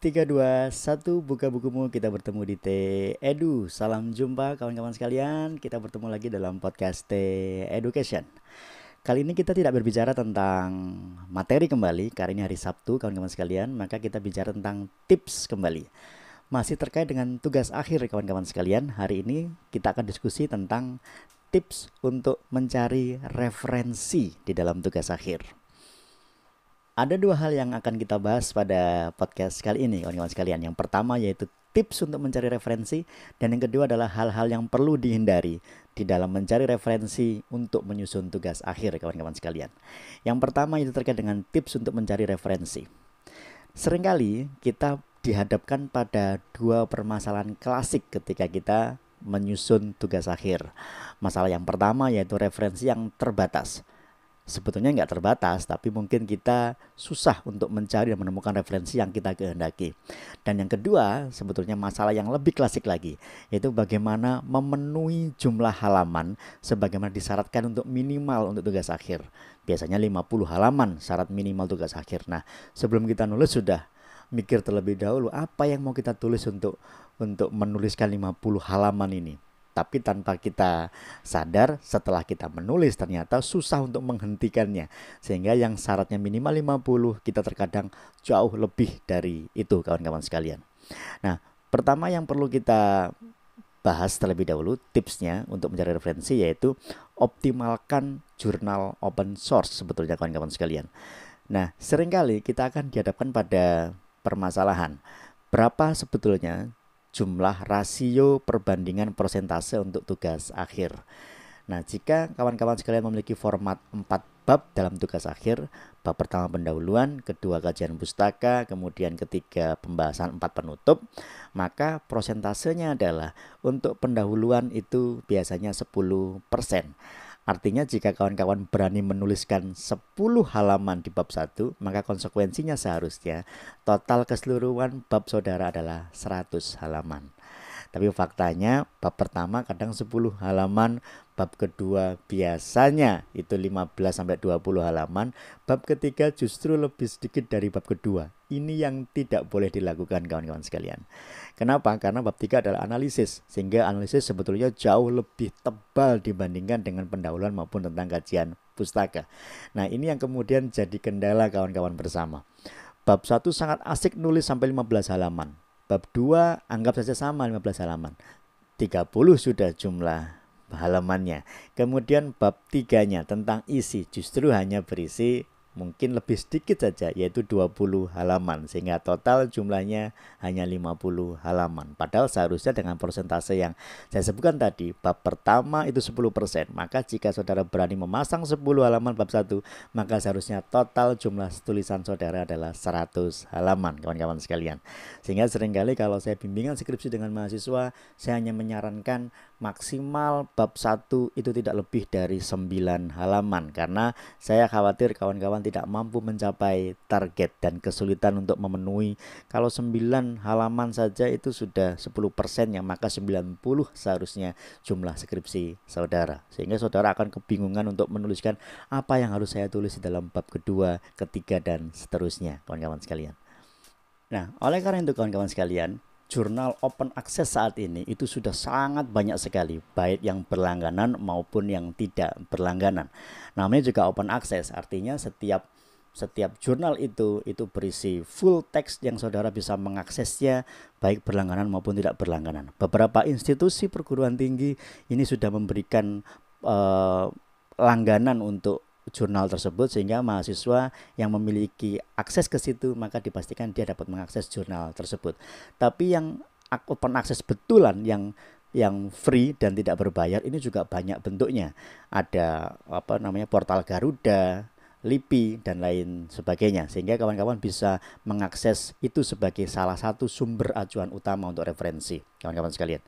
Tiga dua satu buka bukumu, kita bertemu di T Edu. Salam jumpa kawan-kawan sekalian, kita bertemu lagi dalam podcast T Education. Kali ini kita tidak berbicara tentang materi kembali, karena ini hari Sabtu kawan-kawan sekalian, maka kita bicara tentang tips kembali. Masih terkait dengan tugas akhir kawan-kawan sekalian, hari ini kita akan diskusi tentang tips untuk mencari referensi di dalam tugas akhir. Ada dua hal yang akan kita bahas pada podcast kali ini, kawan-kawan sekalian. Yang pertama yaitu tips untuk mencari referensi, dan yang kedua adalah hal-hal yang perlu dihindari di dalam mencari referensi untuk menyusun tugas akhir, kawan-kawan sekalian. Yang pertama itu terkait dengan tips untuk mencari referensi. Seringkali kita dihadapkan pada dua permasalahan klasik ketika kita menyusun tugas akhir. Masalah yang pertama yaitu referensi yang terbatas sebetulnya nggak terbatas, tapi mungkin kita susah untuk mencari dan menemukan referensi yang kita kehendaki. Dan yang kedua, sebetulnya masalah yang lebih klasik lagi, yaitu bagaimana memenuhi jumlah halaman sebagaimana disyaratkan untuk minimal untuk tugas akhir. Biasanya 50 halaman syarat minimal tugas akhir. Nah, sebelum kita nulis sudah mikir terlebih dahulu apa yang mau kita tulis untuk untuk menuliskan 50 halaman ini tapi tanpa kita sadar setelah kita menulis ternyata susah untuk menghentikannya sehingga yang syaratnya minimal 50 kita terkadang jauh lebih dari itu kawan-kawan sekalian. Nah, pertama yang perlu kita bahas terlebih dahulu tipsnya untuk mencari referensi yaitu optimalkan jurnal open source sebetulnya kawan-kawan sekalian. Nah, seringkali kita akan dihadapkan pada permasalahan berapa sebetulnya jumlah rasio perbandingan persentase untuk tugas akhir. Nah, jika kawan-kawan sekalian memiliki format 4 bab dalam tugas akhir, bab pertama pendahuluan, kedua kajian pustaka, kemudian ketiga pembahasan 4 penutup, maka persentasenya adalah untuk pendahuluan itu biasanya 10%. Artinya jika kawan-kawan berani menuliskan 10 halaman di bab 1, maka konsekuensinya seharusnya total keseluruhan bab saudara adalah 100 halaman. Tapi faktanya bab pertama kadang 10 halaman, bab kedua biasanya itu 15 sampai 20 halaman, bab ketiga justru lebih sedikit dari bab kedua. Ini yang tidak boleh dilakukan kawan-kawan sekalian. Kenapa? Karena bab tiga adalah analisis, sehingga analisis sebetulnya jauh lebih tebal dibandingkan dengan pendahuluan maupun tentang kajian pustaka. Nah, ini yang kemudian jadi kendala kawan-kawan bersama. Bab satu sangat asik nulis sampai 15 halaman. Bab 2 anggap saja sama 15 halaman. 30 sudah jumlah halamannya. Kemudian bab 3-nya tentang isi justru hanya berisi mungkin lebih sedikit saja yaitu 20 halaman sehingga total jumlahnya hanya 50 halaman padahal seharusnya dengan persentase yang saya sebutkan tadi bab pertama itu 10% maka jika saudara berani memasang 10 halaman bab 1 maka seharusnya total jumlah tulisan saudara adalah 100 halaman kawan-kawan sekalian sehingga seringkali kalau saya bimbingan skripsi dengan mahasiswa saya hanya menyarankan maksimal bab 1 itu tidak lebih dari 9 halaman karena saya khawatir kawan-kawan tidak mampu mencapai target dan kesulitan untuk memenuhi kalau 9 halaman saja itu sudah 10% yang maka 90 seharusnya jumlah skripsi saudara sehingga saudara akan kebingungan untuk menuliskan apa yang harus saya tulis di dalam bab kedua, ketiga dan seterusnya kawan-kawan sekalian. Nah, oleh karena itu kawan-kawan sekalian, jurnal open access saat ini itu sudah sangat banyak sekali, baik yang berlangganan maupun yang tidak berlangganan. Namanya juga open access, artinya setiap setiap jurnal itu itu berisi full text yang saudara bisa mengaksesnya baik berlangganan maupun tidak berlangganan. Beberapa institusi perguruan tinggi ini sudah memberikan uh, langganan untuk jurnal tersebut sehingga mahasiswa yang memiliki akses ke situ maka dipastikan dia dapat mengakses jurnal tersebut. Tapi yang open access betulan yang yang free dan tidak berbayar ini juga banyak bentuknya. Ada apa namanya portal Garuda, LIPI dan lain sebagainya sehingga kawan-kawan bisa mengakses itu sebagai salah satu sumber acuan utama untuk referensi kawan-kawan sekalian.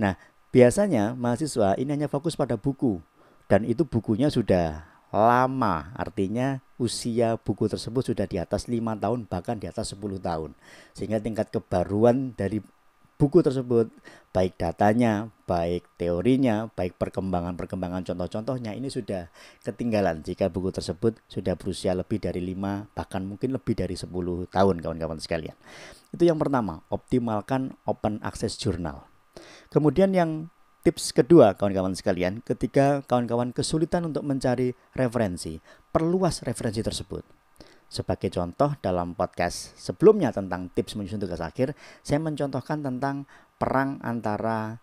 Nah, biasanya mahasiswa ini hanya fokus pada buku dan itu bukunya sudah lama. Artinya usia buku tersebut sudah di atas lima tahun bahkan di atas 10 tahun. Sehingga tingkat kebaruan dari buku tersebut baik datanya, baik teorinya, baik perkembangan-perkembangan contoh-contohnya ini sudah ketinggalan jika buku tersebut sudah berusia lebih dari lima bahkan mungkin lebih dari 10 tahun kawan-kawan sekalian. Itu yang pertama, optimalkan open access jurnal. Kemudian yang Tips kedua, kawan-kawan sekalian, ketika kawan-kawan kesulitan untuk mencari referensi, perluas referensi tersebut. Sebagai contoh, dalam podcast sebelumnya tentang tips menyusun tugas akhir, saya mencontohkan tentang perang antara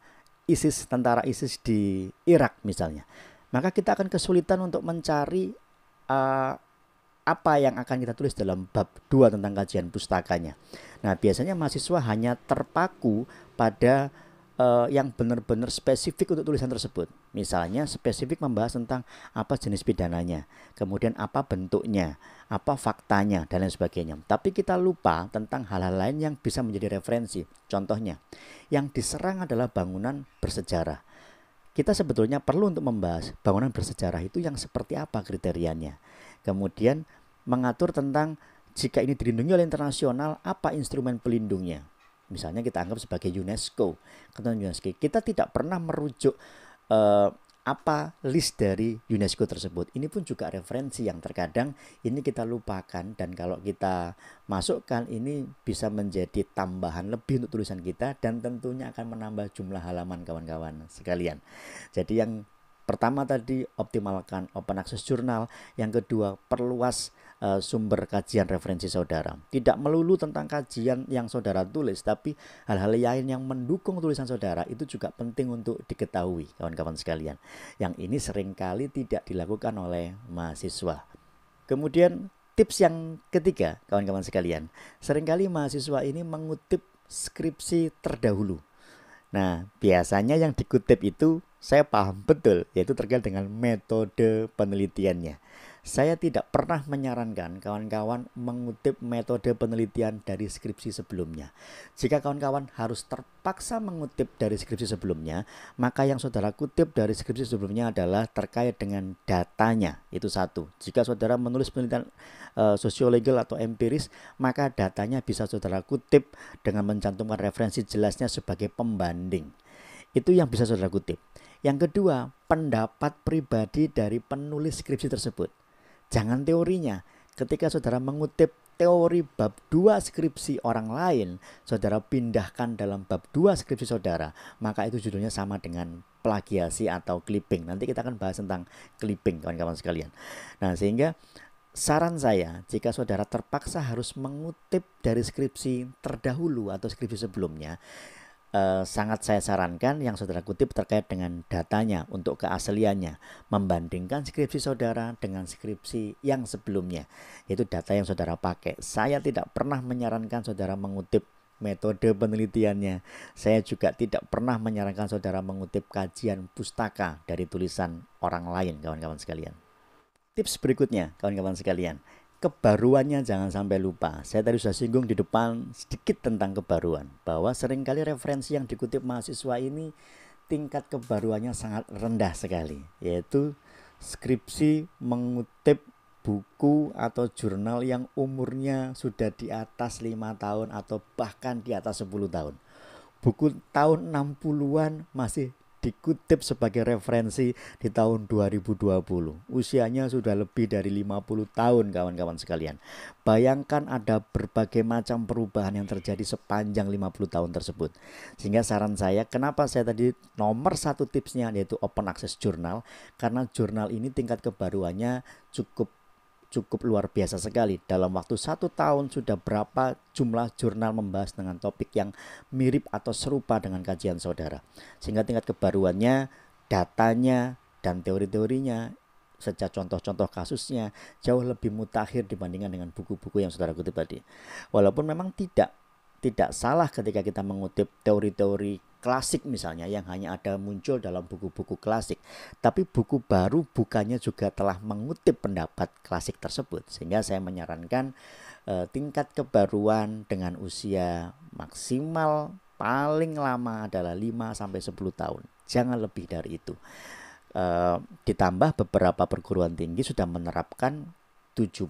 ISIS, tentara ISIS di Irak misalnya. Maka kita akan kesulitan untuk mencari uh, apa yang akan kita tulis dalam bab 2 tentang kajian pustakanya. Nah, biasanya mahasiswa hanya terpaku pada uh, yang benar-benar spesifik untuk tulisan tersebut. Misalnya spesifik membahas tentang apa jenis pidananya, kemudian apa bentuknya, apa faktanya dan lain sebagainya. Tapi kita lupa tentang hal-hal lain yang bisa menjadi referensi. Contohnya, yang diserang adalah bangunan bersejarah. Kita sebetulnya perlu untuk membahas bangunan bersejarah itu yang seperti apa kriterianya. Kemudian mengatur tentang jika ini dilindungi oleh internasional, apa instrumen pelindungnya? misalnya kita anggap sebagai UNESCO, ketentuan UNESCO. Kita tidak pernah merujuk uh, apa list dari UNESCO tersebut. Ini pun juga referensi yang terkadang ini kita lupakan dan kalau kita masukkan ini bisa menjadi tambahan lebih untuk tulisan kita dan tentunya akan menambah jumlah halaman kawan-kawan sekalian. Jadi yang pertama tadi optimalkan open access jurnal, yang kedua perluas Eh, sumber kajian referensi saudara. Tidak melulu tentang kajian yang saudara tulis, tapi hal-hal lain yang mendukung tulisan saudara itu juga penting untuk diketahui, kawan-kawan sekalian. Yang ini seringkali tidak dilakukan oleh mahasiswa. Kemudian tips yang ketiga, kawan-kawan sekalian. Seringkali mahasiswa ini mengutip skripsi terdahulu. Nah, biasanya yang dikutip itu saya paham betul, yaitu terkait dengan metode penelitiannya. Saya tidak pernah menyarankan kawan-kawan mengutip metode penelitian dari skripsi sebelumnya. Jika kawan-kawan harus terpaksa mengutip dari skripsi sebelumnya, maka yang saudara kutip dari skripsi sebelumnya adalah terkait dengan datanya. Itu satu. Jika saudara menulis penelitian e, eh, sosiolegal atau empiris, maka datanya bisa saudara kutip dengan mencantumkan referensi jelasnya sebagai pembanding. Itu yang bisa saudara kutip. Yang kedua, pendapat pribadi dari penulis skripsi tersebut. Jangan teorinya. Ketika saudara mengutip teori bab dua skripsi orang lain, saudara pindahkan dalam bab dua skripsi saudara, maka itu judulnya sama dengan plagiasi atau clipping. Nanti kita akan bahas tentang clipping kawan-kawan sekalian. Nah, sehingga Saran saya, jika saudara terpaksa harus mengutip dari skripsi terdahulu atau skripsi sebelumnya, Eh, sangat saya sarankan yang saudara kutip terkait dengan datanya untuk keasliannya membandingkan skripsi saudara dengan skripsi yang sebelumnya yaitu data yang saudara pakai saya tidak pernah menyarankan saudara mengutip metode penelitiannya saya juga tidak pernah menyarankan saudara mengutip kajian pustaka dari tulisan orang lain kawan-kawan sekalian tips berikutnya kawan-kawan sekalian kebaruannya jangan sampai lupa. Saya tadi sudah singgung di depan sedikit tentang kebaruan, bahwa seringkali referensi yang dikutip mahasiswa ini tingkat kebaruannya sangat rendah sekali, yaitu skripsi mengutip buku atau jurnal yang umurnya sudah di atas lima tahun atau bahkan di atas 10 tahun. Buku tahun 60-an masih dikutip sebagai referensi di tahun 2020. Usianya sudah lebih dari 50 tahun kawan-kawan sekalian. Bayangkan ada berbagai macam perubahan yang terjadi sepanjang 50 tahun tersebut. Sehingga saran saya kenapa saya tadi nomor satu tipsnya yaitu open access jurnal karena jurnal ini tingkat kebaruannya cukup cukup luar biasa sekali. Dalam waktu satu tahun sudah berapa jumlah jurnal membahas dengan topik yang mirip atau serupa dengan kajian saudara. Sehingga tingkat kebaruannya, datanya, dan teori-teorinya sejak contoh-contoh kasusnya jauh lebih mutakhir dibandingkan dengan buku-buku yang saudara kutip tadi. Walaupun memang tidak tidak salah ketika kita mengutip teori-teori klasik misalnya yang hanya ada muncul dalam buku-buku klasik, tapi buku baru bukannya juga telah mengutip pendapat klasik tersebut. Sehingga saya menyarankan e, tingkat kebaruan dengan usia maksimal paling lama adalah 5 sampai 10 tahun. Jangan lebih dari itu. E, ditambah beberapa perguruan tinggi sudah menerapkan 70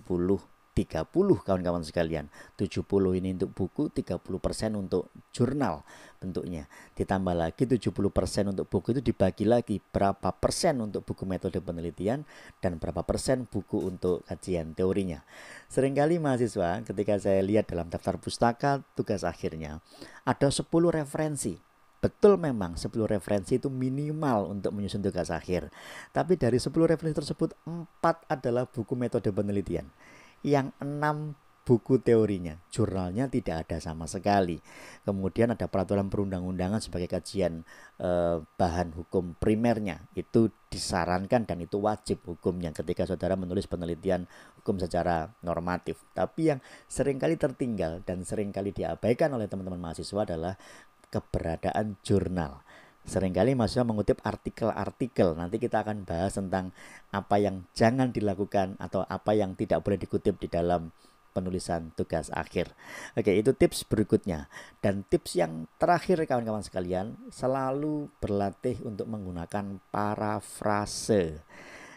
30 kawan-kawan sekalian. 70 ini untuk buku, 30% untuk jurnal bentuknya. Ditambah lagi 70% untuk buku itu dibagi lagi berapa persen untuk buku metode penelitian dan berapa persen buku untuk kajian teorinya. Seringkali mahasiswa ketika saya lihat dalam daftar pustaka tugas akhirnya ada 10 referensi Betul memang 10 referensi itu minimal untuk menyusun tugas akhir. Tapi dari 10 referensi tersebut, 4 adalah buku metode penelitian yang enam buku teorinya. Jurnalnya tidak ada sama sekali. Kemudian ada peraturan perundang-undangan sebagai kajian eh, bahan hukum primernya. Itu disarankan dan itu wajib hukumnya ketika saudara menulis penelitian hukum secara normatif. Tapi yang seringkali tertinggal dan seringkali diabaikan oleh teman-teman mahasiswa adalah keberadaan jurnal. Seringkali mahasiswa mengutip artikel-artikel. Nanti kita akan bahas tentang apa yang jangan dilakukan atau apa yang tidak boleh dikutip di dalam penulisan tugas akhir. Oke, itu tips berikutnya. Dan tips yang terakhir kawan-kawan sekalian, selalu berlatih untuk menggunakan parafrase.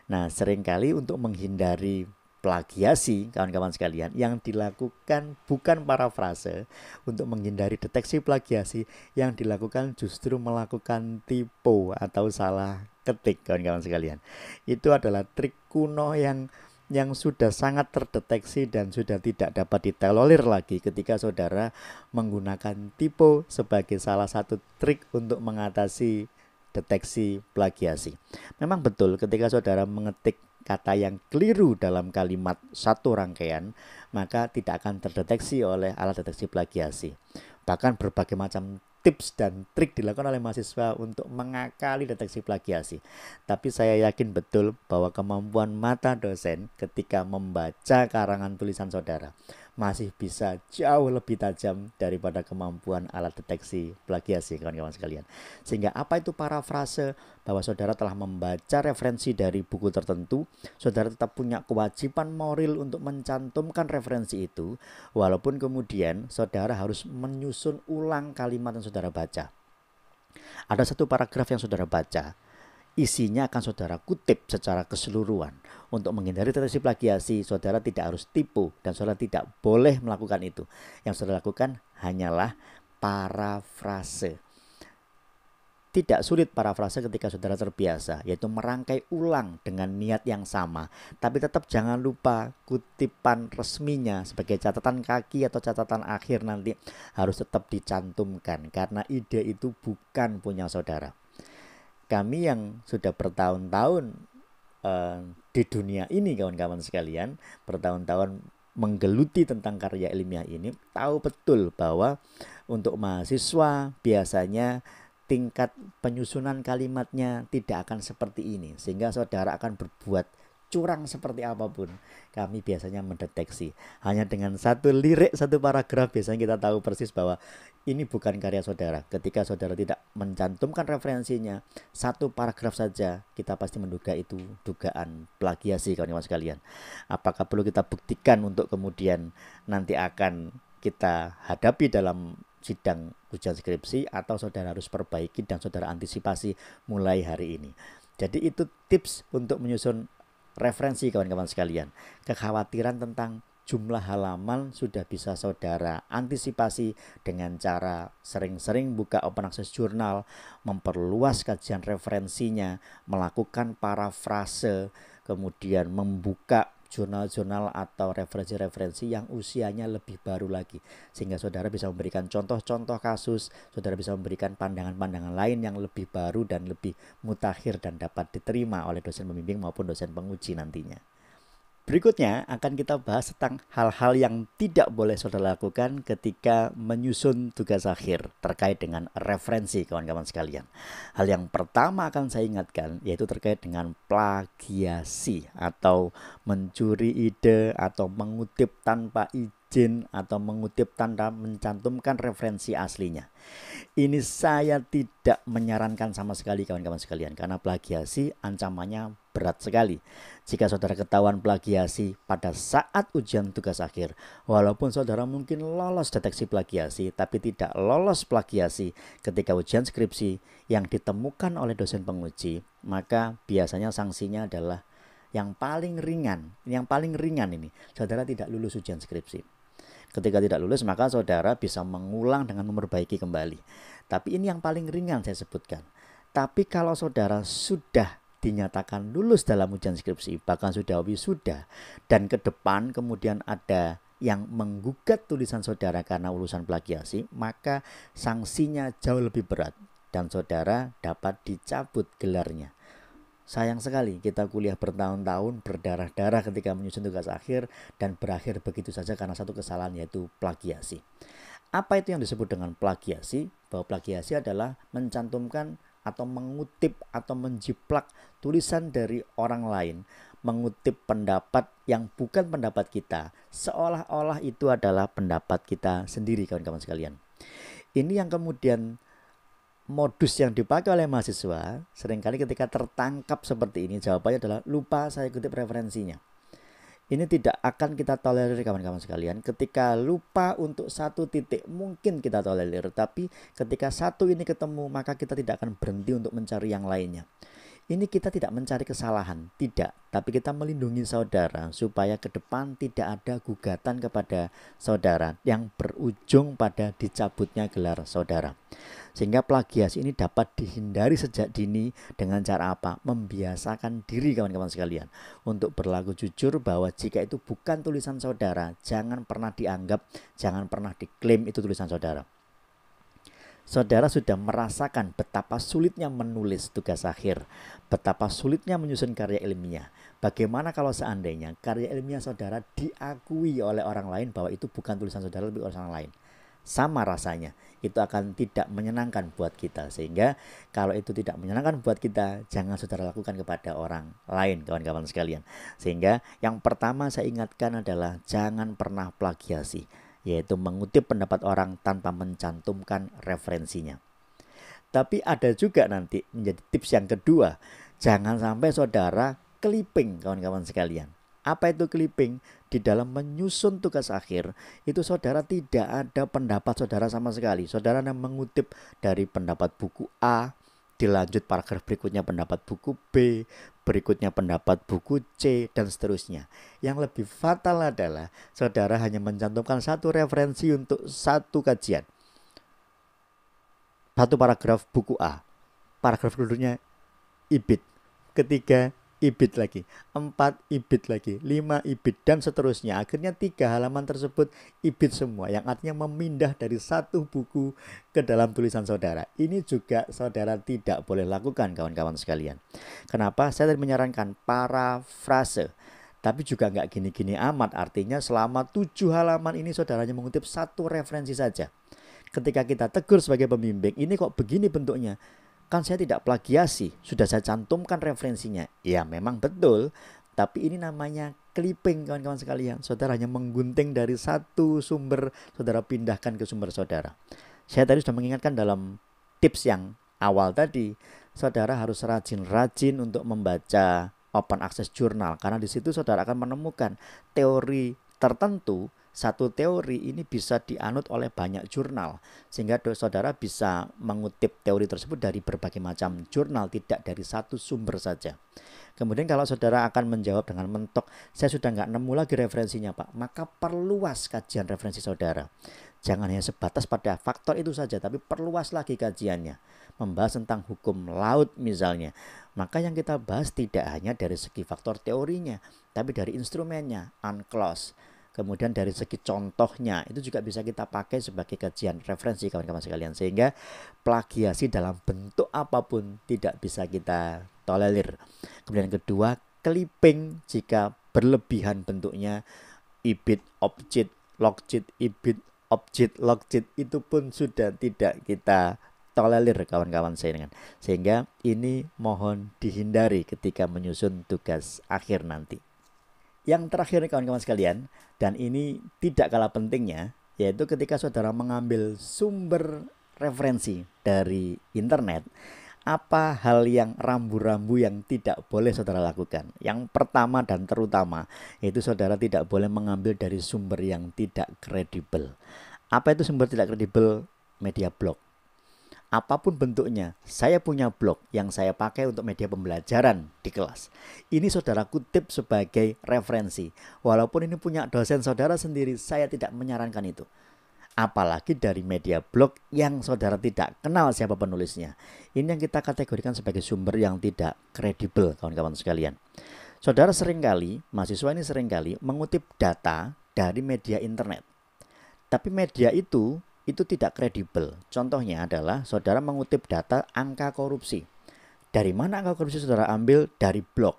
Nah, seringkali untuk menghindari plagiasi kawan-kawan sekalian yang dilakukan bukan parafrase untuk menghindari deteksi plagiasi yang dilakukan justru melakukan typo atau salah ketik kawan-kawan sekalian. Itu adalah trik kuno yang yang sudah sangat terdeteksi dan sudah tidak dapat ditelolir lagi ketika saudara menggunakan typo sebagai salah satu trik untuk mengatasi deteksi plagiasi. Memang betul ketika saudara mengetik kata yang keliru dalam kalimat satu rangkaian, maka tidak akan terdeteksi oleh alat deteksi plagiasi. Bahkan berbagai macam tips dan trik dilakukan oleh mahasiswa untuk mengakali deteksi plagiasi. Tapi saya yakin betul bahwa kemampuan mata dosen ketika membaca karangan tulisan saudara masih bisa jauh lebih tajam daripada kemampuan alat deteksi plagiasi kawan-kawan sekalian. Sehingga apa itu parafrase bahwa saudara telah membaca referensi dari buku tertentu, saudara tetap punya kewajiban moral untuk mencantumkan referensi itu walaupun kemudian saudara harus menyusun ulang kalimat yang saudara baca. Ada satu paragraf yang saudara baca, isinya akan saudara kutip secara keseluruhan. Untuk menghindari deteksi plagiasi, ya, saudara tidak harus tipu dan saudara tidak boleh melakukan itu. Yang saudara lakukan hanyalah parafrase. Tidak sulit parafrase ketika saudara terbiasa, yaitu merangkai ulang dengan niat yang sama. Tapi tetap jangan lupa kutipan resminya sebagai catatan kaki atau catatan akhir nanti harus tetap dicantumkan karena ide itu bukan punya saudara kami yang sudah bertahun-tahun uh, di dunia ini kawan-kawan sekalian, bertahun-tahun menggeluti tentang karya ilmiah ini, tahu betul bahwa untuk mahasiswa biasanya tingkat penyusunan kalimatnya tidak akan seperti ini sehingga saudara akan berbuat curang seperti apapun kami biasanya mendeteksi hanya dengan satu lirik satu paragraf biasanya kita tahu persis bahwa ini bukan karya saudara ketika saudara tidak mencantumkan referensinya satu paragraf saja kita pasti menduga itu dugaan plagiasi kawan-kawan sekalian apakah perlu kita buktikan untuk kemudian nanti akan kita hadapi dalam sidang ujian skripsi atau saudara harus perbaiki dan saudara antisipasi mulai hari ini jadi itu tips untuk menyusun referensi kawan-kawan sekalian. Kekhawatiran tentang jumlah halaman sudah bisa saudara antisipasi dengan cara sering-sering buka open access jurnal, memperluas kajian referensinya, melakukan parafrase, kemudian membuka jurnal-jurnal atau referensi-referensi yang usianya lebih baru lagi sehingga saudara bisa memberikan contoh-contoh kasus, saudara bisa memberikan pandangan-pandangan lain yang lebih baru dan lebih mutakhir dan dapat diterima oleh dosen pembimbing maupun dosen penguji nantinya. Berikutnya akan kita bahas tentang hal-hal yang tidak boleh saudara lakukan ketika menyusun tugas akhir terkait dengan referensi kawan-kawan sekalian. Hal yang pertama akan saya ingatkan yaitu terkait dengan plagiasi atau mencuri ide atau mengutip tanpa izin atau mengutip tanpa mencantumkan referensi aslinya. Ini saya tidak menyarankan sama sekali kawan-kawan sekalian karena plagiasi ancamannya berat sekali jika saudara ketahuan plagiasi pada saat ujian tugas akhir. Walaupun saudara mungkin lolos deteksi plagiasi, tapi tidak lolos plagiasi ketika ujian skripsi yang ditemukan oleh dosen penguji, maka biasanya sanksinya adalah yang paling ringan, yang paling ringan ini, saudara tidak lulus ujian skripsi. Ketika tidak lulus, maka saudara bisa mengulang dengan memperbaiki kembali. Tapi ini yang paling ringan saya sebutkan. Tapi kalau saudara sudah dinyatakan lulus dalam ujian skripsi, bahkan sudah wisuda, dan ke depan kemudian ada yang menggugat tulisan saudara karena ulusan plagiasi, maka sanksinya jauh lebih berat dan saudara dapat dicabut gelarnya. Sayang sekali kita kuliah bertahun-tahun berdarah-darah ketika menyusun tugas akhir dan berakhir begitu saja karena satu kesalahan yaitu plagiasi. Apa itu yang disebut dengan plagiasi? Bahwa plagiasi adalah mencantumkan atau mengutip atau menjiplak tulisan dari orang lain, mengutip pendapat yang bukan pendapat kita, seolah-olah itu adalah pendapat kita sendiri kawan-kawan sekalian. Ini yang kemudian modus yang dipakai oleh mahasiswa seringkali ketika tertangkap seperti ini jawabannya adalah lupa saya kutip referensinya. Ini tidak akan kita tolerir kawan-kawan sekalian. Ketika lupa untuk satu titik mungkin kita tolerir, tapi ketika satu ini ketemu maka kita tidak akan berhenti untuk mencari yang lainnya. Ini kita tidak mencari kesalahan, tidak, tapi kita melindungi saudara supaya ke depan tidak ada gugatan kepada saudara yang berujung pada dicabutnya gelar saudara. Sehingga plagiasi ini dapat dihindari sejak dini dengan cara apa? Membiasakan diri kawan-kawan sekalian untuk berlaku jujur bahwa jika itu bukan tulisan saudara, jangan pernah dianggap, jangan pernah diklaim itu tulisan saudara. Saudara sudah merasakan betapa sulitnya menulis tugas akhir, betapa sulitnya menyusun karya ilmiah. Bagaimana kalau seandainya karya ilmiah saudara diakui oleh orang lain bahwa itu bukan tulisan saudara tapi orang lain? Sama rasanya, itu akan tidak menyenangkan buat kita. Sehingga kalau itu tidak menyenangkan buat kita, jangan saudara lakukan kepada orang lain, kawan-kawan sekalian. Sehingga yang pertama saya ingatkan adalah jangan pernah plagiasi yaitu mengutip pendapat orang tanpa mencantumkan referensinya. Tapi ada juga nanti menjadi tips yang kedua, jangan sampai saudara keliping kawan-kawan sekalian. Apa itu keliping? Di dalam menyusun tugas akhir, itu saudara tidak ada pendapat saudara sama sekali. Saudara yang mengutip dari pendapat buku A, dilanjut paragraf berikutnya pendapat buku B, berikutnya pendapat buku C, dan seterusnya. Yang lebih fatal adalah saudara hanya mencantumkan satu referensi untuk satu kajian. Satu paragraf buku A, paragraf seluruhnya ibit. Ketiga, ibit lagi, empat ibit lagi, lima ibit dan seterusnya. Akhirnya tiga halaman tersebut ibit semua yang artinya memindah dari satu buku ke dalam tulisan saudara. Ini juga saudara tidak boleh lakukan kawan-kawan sekalian. Kenapa? Saya tadi menyarankan frase Tapi juga nggak gini-gini amat. Artinya selama tujuh halaman ini saudaranya mengutip satu referensi saja. Ketika kita tegur sebagai pembimbing, ini kok begini bentuknya Kan saya tidak plagiasi, sudah saya cantumkan referensinya. Ya memang betul, tapi ini namanya clipping kawan-kawan sekalian. Saudara hanya menggunting dari satu sumber, saudara pindahkan ke sumber saudara. Saya tadi sudah mengingatkan dalam tips yang awal tadi, saudara harus rajin-rajin untuk membaca open access jurnal karena di situ saudara akan menemukan teori tertentu satu teori ini bisa dianut oleh banyak jurnal sehingga saudara bisa mengutip teori tersebut dari berbagai macam jurnal tidak dari satu sumber saja. Kemudian kalau saudara akan menjawab dengan mentok, saya sudah nggak nemu lagi referensinya pak, maka perluas kajian referensi saudara. Jangan hanya sebatas pada faktor itu saja, tapi perluas lagi kajiannya. Membahas tentang hukum laut misalnya. Maka yang kita bahas tidak hanya dari segi faktor teorinya, tapi dari instrumennya, UNCLOS Kemudian dari segi contohnya itu juga bisa kita pakai sebagai kajian referensi kawan-kawan sekalian sehingga plagiasi dalam bentuk apapun tidak bisa kita tolerir. Kemudian kedua, clipping jika berlebihan bentuknya ibit objit, logit ibit objit, logit itu pun sudah tidak kita tolerir kawan-kawan saya dengan sehingga ini mohon dihindari ketika menyusun tugas akhir nanti. Yang terakhir kawan-kawan sekalian, dan ini tidak kalah pentingnya, yaitu ketika saudara mengambil sumber referensi dari internet, apa hal yang rambu-rambu yang tidak boleh saudara lakukan? Yang pertama dan terutama yaitu saudara tidak boleh mengambil dari sumber yang tidak kredibel. Apa itu sumber tidak kredibel? Media blog apapun bentuknya, saya punya blog yang saya pakai untuk media pembelajaran di kelas. Ini saudara kutip sebagai referensi. Walaupun ini punya dosen saudara sendiri, saya tidak menyarankan itu. Apalagi dari media blog yang saudara tidak kenal siapa penulisnya. Ini yang kita kategorikan sebagai sumber yang tidak kredibel, kawan-kawan sekalian. Saudara seringkali, mahasiswa ini seringkali mengutip data dari media internet. Tapi media itu itu tidak kredibel. Contohnya adalah saudara mengutip data angka korupsi. Dari mana angka korupsi saudara ambil? Dari blog.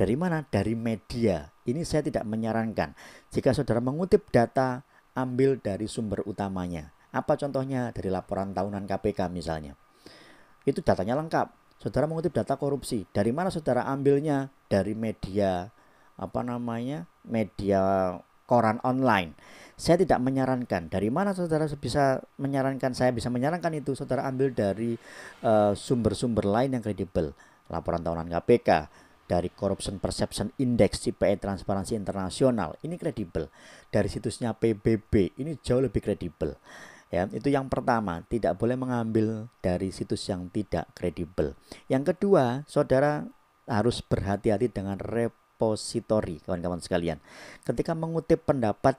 Dari mana? Dari media. Ini saya tidak menyarankan. Jika saudara mengutip data, ambil dari sumber utamanya. Apa contohnya? Dari laporan tahunan KPK misalnya. Itu datanya lengkap. Saudara mengutip data korupsi. Dari mana saudara ambilnya? Dari media apa namanya? Media koran online. Saya tidak menyarankan. Dari mana saudara bisa menyarankan? Saya bisa menyarankan itu saudara ambil dari eh, sumber-sumber uh, lain yang kredibel. Laporan tahunan KPK, dari Corruption Perception Index CPI e Transparansi Internasional. Ini kredibel. Dari situsnya PBB, ini jauh lebih kredibel. Ya, itu yang pertama, tidak boleh mengambil dari situs yang tidak kredibel. Yang kedua, saudara harus berhati-hati dengan rep repository kawan-kawan sekalian. Ketika mengutip pendapat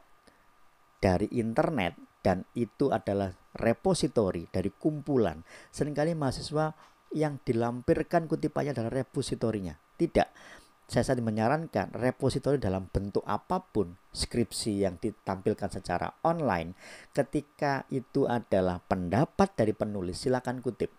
dari internet dan itu adalah repository dari kumpulan, seringkali mahasiswa yang dilampirkan kutipannya adalah repositorinya. Tidak. Saya tadi menyarankan repository dalam bentuk apapun, skripsi yang ditampilkan secara online, ketika itu adalah pendapat dari penulis, silakan kutip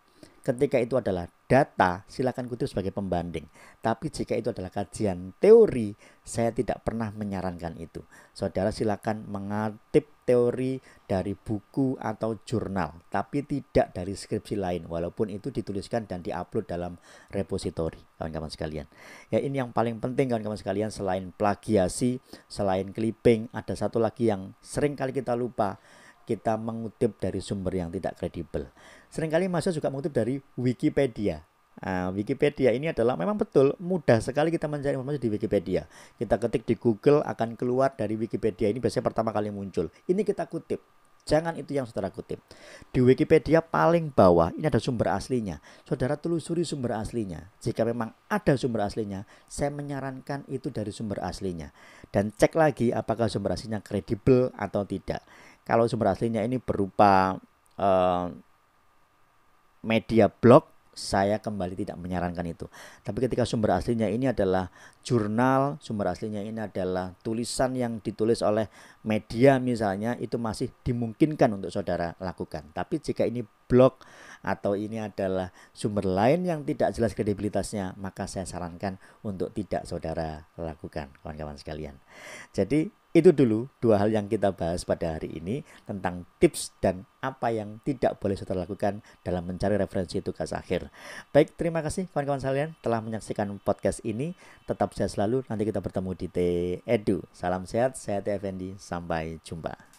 Ketika itu adalah data, silakan kutip sebagai pembanding. Tapi jika itu adalah kajian teori, saya tidak pernah menyarankan itu. Saudara silakan mengatip teori dari buku atau jurnal, tapi tidak dari skripsi lain walaupun itu dituliskan dan diupload dalam repositori, kawan-kawan sekalian. Ya ini yang paling penting kawan-kawan sekalian selain plagiasi, selain clipping, ada satu lagi yang sering kali kita lupa kita mengutip dari sumber yang tidak kredibel. Seringkali masa juga mengutip dari Wikipedia. Nah, Wikipedia ini adalah memang betul mudah sekali kita mencari informasi di Wikipedia. Kita ketik di Google akan keluar dari Wikipedia ini biasanya pertama kali muncul. Ini kita kutip. Jangan itu yang saudara kutip. Di Wikipedia paling bawah ini ada sumber aslinya. Saudara telusuri sumber aslinya. Jika memang ada sumber aslinya, saya menyarankan itu dari sumber aslinya. Dan cek lagi apakah sumber aslinya kredibel atau tidak. Kalau sumber aslinya ini berupa eh, media blog, saya kembali tidak menyarankan itu. Tapi ketika sumber aslinya ini adalah jurnal, sumber aslinya ini adalah tulisan yang ditulis oleh media misalnya, itu masih dimungkinkan untuk saudara lakukan. Tapi jika ini blog atau ini adalah sumber lain yang tidak jelas kredibilitasnya, maka saya sarankan untuk tidak saudara lakukan, kawan-kawan sekalian. Jadi itu dulu dua hal yang kita bahas pada hari ini tentang tips dan apa yang tidak boleh saudara lakukan dalam mencari referensi tugas akhir. Baik, terima kasih kawan-kawan sekalian telah menyaksikan podcast ini. Tetap sehat selalu, nanti kita bertemu di T Edu. Salam sehat, saya T. Effendi, sampai jumpa.